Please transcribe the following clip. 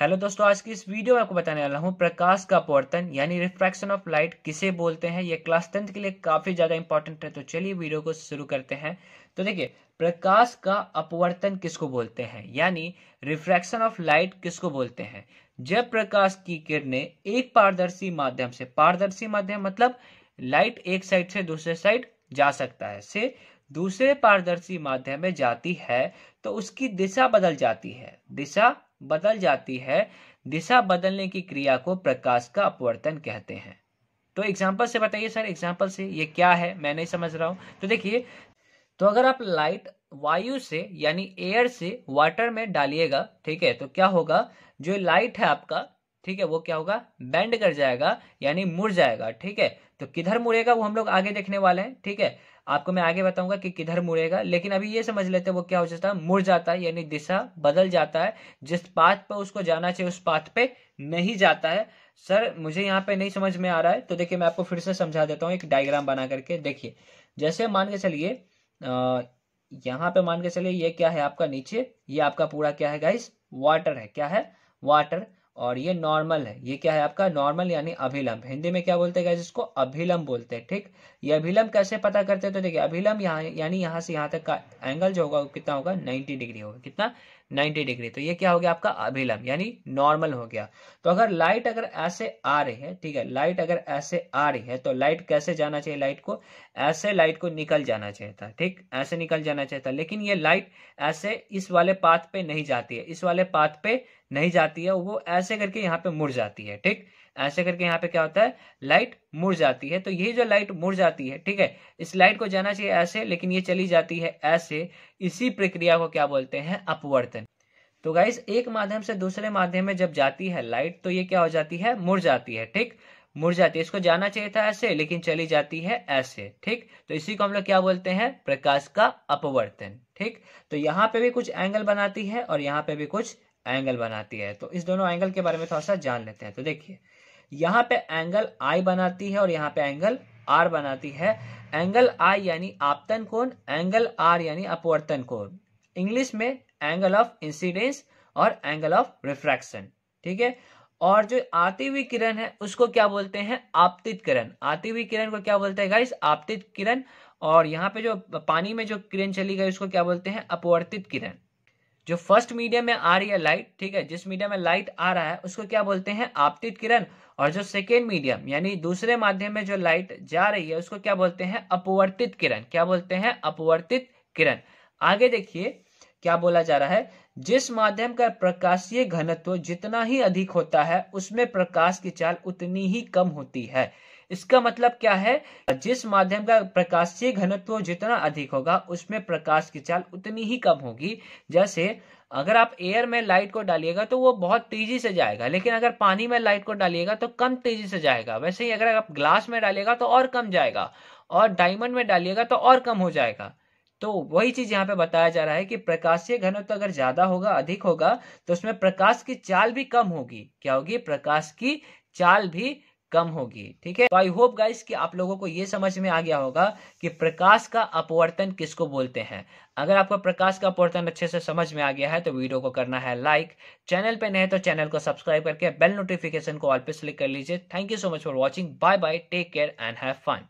hello दोस्तों आज की इस वीडियो में आपको बताने वाला हूँ प्रकाश का अपवर्तन यानी रिफ्रैक्शन ऑफ लाइट किसे बोलते हैं ये क्लास टेंथ के लिए काफी ज्यादा इंपॉर्टेंट है तो चलिए वीडियो को शुरू करते हैं तो देखिए प्रकाश का अपवर्तन किसको बोलते हैं यानी रिफ्रैक्शन ऑफ लाइट किसको बोलते हैं जब प्रकाश की किरणें एक पारदर्शी माध्यम से पारदर्शी माध्यम मतलब लाइट एक साइड से दूसरे साइड जा सकता है से दूसरे पारदर्शी माध्यम में जाती है तो उसकी दिशा बदल जाती है दिशा बदल जाती है दिशा बदलने की क्रिया को प्रकाश का अपवर्तन कहते हैं तो एग्जाम्पल से बताइए सर एग्जाम्पल से ये क्या है मैं नहीं समझ रहा हूँ तो देखिए तो अगर आप लाइट वायु से यानी एयर से वाटर में डालिएगा ठीक है तो क्या होगा जो लाइट है आपका ठीक है वो क्या होगा बैंड कर जाएगा यानी मुड़ जाएगा ठीक है तो किधर मुड़ेगा वो हम लोग आगे देखने वाले हैं ठीक है आपको मैं आगे बताऊंगा कि किधर मुड़ेगा लेकिन अभी ये समझ लेते हैं वो क्या हो जाता है मुड़ जाता है यानी दिशा बदल जाता है जिस पाथ पे उसको जाना चाहिए उस पाथ पे नहीं जाता है सर मुझे यहाँ पे नहीं समझ में आ रहा है तो देखिए मैं आपको फिर से समझा देता हूँ एक डायग्राम बना करके देखिए जैसे मान के चलिए यहाँ पे मान के चलिए ये क्या है आपका नीचे ये आपका पूरा क्या है गाइस वाटर है क्या है वाटर और ये नॉर्मल है ये क्या है आपका नॉर्मल यानी अभिलंब हिंदी में क्या बोलते हैं इसको अभिलंब बोलते हैं ठीक ये अभिलंब कैसे पता करते हैं तो देखिए अभिलंब यहाँ यानी यहाँ से यहाँ तक का एंगल जो होगा वो कितना होगा 90 डिग्री होगा कितना 90 डिग्री तो ये क्या हो गया आपका अभिलंब यानी नॉर्मल हो गया तो अगर लाइट अगर ऐसे आ रही है ठीक है लाइट अगर ऐसे आ रही है तो लाइट कैसे जाना चाहिए लाइट को ऐसे लाइट को निकल जाना चाहिए था ठीक ऐसे निकल जाना चाहिए था लेकिन ये लाइट ऐसे इस वाले पाथ पे नहीं जाती है इस वाले पाथ पे नहीं जाती है वो ऐसे करके यहाँ पे मुड़ जाती है ठीक ऐसे करके यहाँ पे क्या होता है लाइट मुड़ जाती है तो यही जो लाइट मुड़ जाती है ठीक है इस लाइट को जाना चाहिए ऐसे लेकिन ये चली जाती है ऐसे इसी प्रक्रिया को क्या बोलते हैं अपवर्तन तो गाइस एक माध्यम से दूसरे माध्यम में जब जाती है लाइट तो ये क्या हो जाती है मुड़ जाती है ठीक मुड़ जाती है इसको जाना चाहिए था ऐसे लेकिन चली जाती है ऐसे ठीक तो इसी को हम लोग क्या बोलते हैं प्रकाश का अपवर्तन ठीक तो यहाँ पे भी कुछ एंगल बनाती है और यहाँ पे भी कुछ एंगल बनाती है तो इस दोनों एंगल के बारे में थोड़ा सा जान लेते हैं तो देखिए यहाँ पे एंगल आई बनाती है और यहाँ पे एंगल आर बनाती है एंगल आई यानी आपतन कोण एंगल आर यानी अपवर्तन कोण इंग्लिश में एंगल ऑफ इंसिडेंस और एंगल ऑफ रिफ्रैक्शन ठीक है और जो आती हुई किरण है उसको क्या बोलते हैं आपतित किरण आती हुई किरण को क्या बोलते हैं गाइस आपतित किरण और यहाँ पे जो पानी में जो किरण चली गई उसको क्या बोलते हैं अपवर्तित किरण जो फर्स्ट मीडियम में आ रही है लाइट ठीक है जिस मीडियम में लाइट आ रहा है उसको क्या बोलते हैं आपतित किरण और जो सेकेंड मीडियम यानी दूसरे माध्यम में जो लाइट जा रही है उसको क्या बोलते हैं अपवर्तित किरण क्या बोलते हैं अपवर्तित किरण आगे देखिए क्या बोला जा रहा है जिस माध्यम का प्रकाशीय घनत्व जितना ही अधिक होता है उसमें प्रकाश की चाल उतनी ही कम होती है इसका मतलब क्या है जिस माध्यम का प्रकाशीय घनत्व जितना अधिक होगा उसमें प्रकाश की चाल उतनी ही कम होगी जैसे अगर आप एयर में लाइट को डालिएगा तो वो बहुत तेजी से जाएगा लेकिन अगर पानी में लाइट को डालिएगा तो कम तेजी से जाएगा वैसे ही अगर आप ग्लास में डालिएगा तो और कम जाएगा और डायमंड में डालिएगा तो और कम हो जाएगा तो वही चीज यहाँ पे बताया जा रहा है कि प्रकाशीय घनत्व तो अगर ज्यादा होगा अधिक होगा तो उसमें प्रकाश की चाल भी कम होगी क्या होगी प्रकाश की चाल भी कम होगी ठीक है तो आई होप गाइस कि आप लोगों को यह समझ में आ गया होगा कि प्रकाश का अपवर्तन किसको बोलते हैं अगर आपको प्रकाश का अपवर्तन अच्छे से समझ में आ गया है तो वीडियो को करना है लाइक चैनल पे नहीं तो चैनल को सब्सक्राइब करके बेल नोटिफिकेशन को ऑल पे क्लिक कर लीजिए thank you so much for watching bye bye take care and have fun